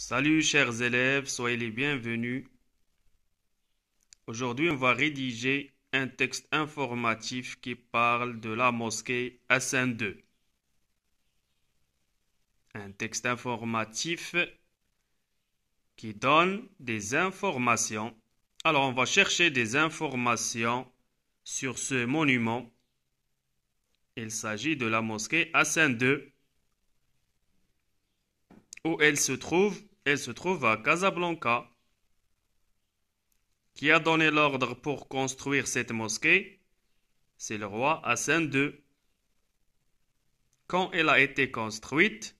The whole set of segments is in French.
Salut chers élèves, soyez les bienvenus. Aujourd'hui, on va rédiger un texte informatif qui parle de la mosquée Hassan II. Un texte informatif qui donne des informations. Alors, on va chercher des informations sur ce monument. Il s'agit de la mosquée Hassan II, où elle se trouve elle se trouve à Casablanca. Qui a donné l'ordre pour construire cette mosquée C'est le roi Hassan II. Quand elle a été construite,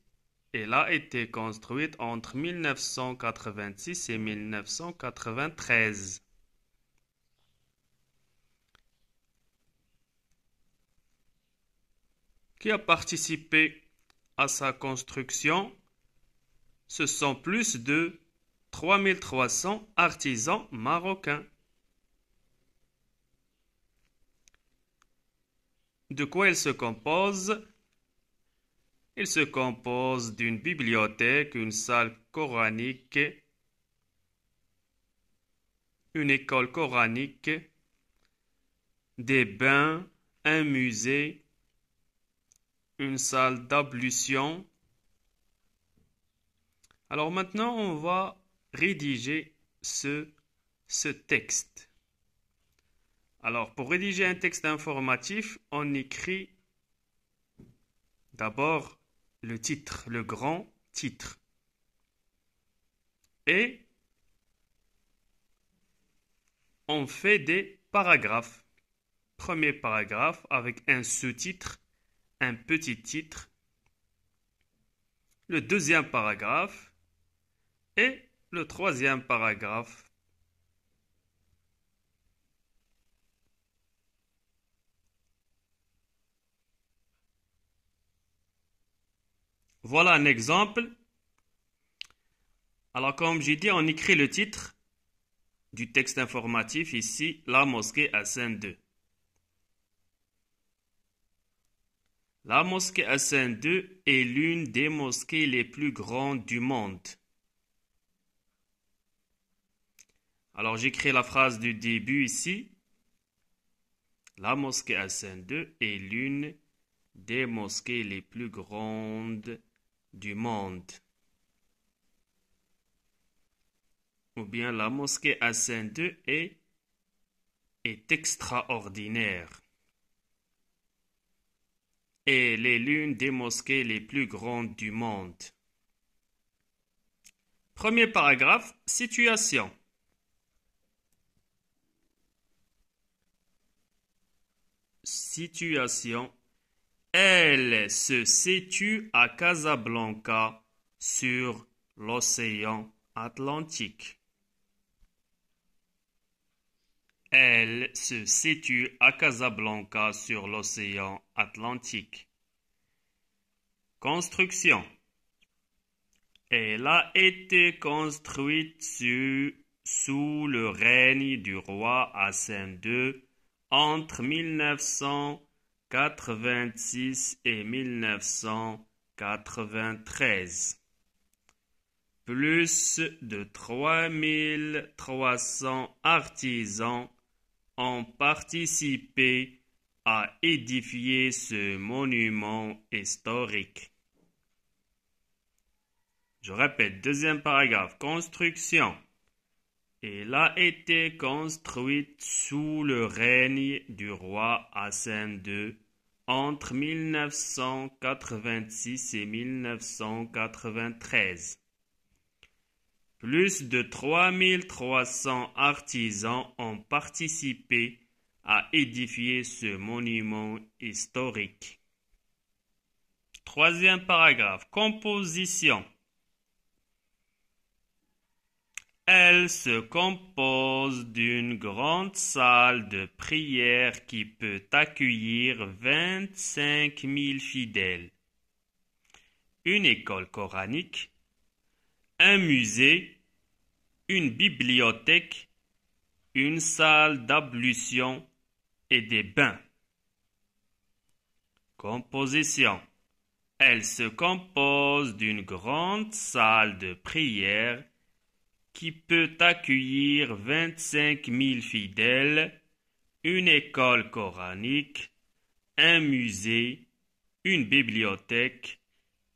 elle a été construite entre 1986 et 1993. Qui a participé à sa construction ce sont plus de 3300 artisans marocains. De quoi il se compose Il se compose d'une bibliothèque, une salle coranique, une école coranique, des bains, un musée, une salle d'ablution, alors maintenant, on va rédiger ce, ce texte. Alors, pour rédiger un texte informatif, on écrit d'abord le titre, le grand titre. Et on fait des paragraphes. Premier paragraphe avec un sous-titre, un petit titre. Le deuxième paragraphe et le troisième paragraphe. Voilà un exemple. Alors comme j'ai dit, on écrit le titre du texte informatif ici, la mosquée à saint 2. La mosquée à saint 2 est l'une des mosquées les plus grandes du monde. Alors j'écris la phrase du début ici. La mosquée Hassan II est l'une des mosquées les plus grandes du monde. Ou bien la mosquée Hassan II est, est extraordinaire. Et elle est l'une des mosquées les plus grandes du monde. Premier paragraphe, situation. situation, elle se situe à Casablanca, sur l'océan Atlantique. Elle se situe à Casablanca sur l'océan Atlantique. Construction. Elle a été construite sous le règne du roi Hassan II entre 1986 et 1993. Plus de 3300 artisans ont participé à édifier ce monument historique. Je répète, deuxième paragraphe, construction. Elle a été construite sous le règne du roi Hassan II entre 1986 et 1993. Plus de 3300 artisans ont participé à édifier ce monument historique. Troisième paragraphe. Composition. Elle se compose d'une grande salle de prière qui peut accueillir vingt-cinq fidèles, une école coranique, un musée, une bibliothèque, une salle d'ablution et des bains. Composition. Elle se compose d'une grande salle de prière qui peut accueillir 25 000 fidèles, une école coranique, un musée, une bibliothèque,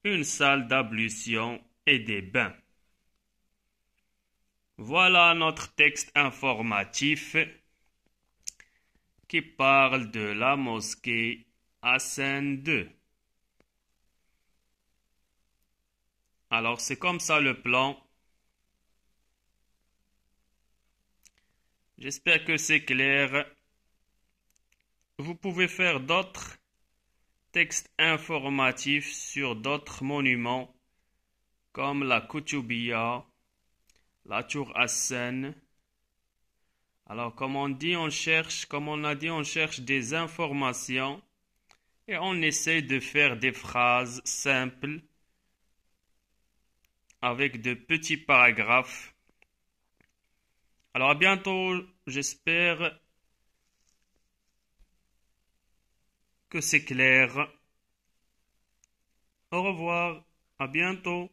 une salle d'ablution et des bains. Voilà notre texte informatif qui parle de la mosquée Hassan II. Alors c'est comme ça le plan J'espère que c'est clair. Vous pouvez faire d'autres textes informatifs sur d'autres monuments comme la Koutoubia, la Tour Hassan. Alors comme on dit, on cherche, comme on a dit, on cherche des informations et on essaye de faire des phrases simples avec de petits paragraphes. Alors à bientôt J'espère que c'est clair. Au revoir, à bientôt.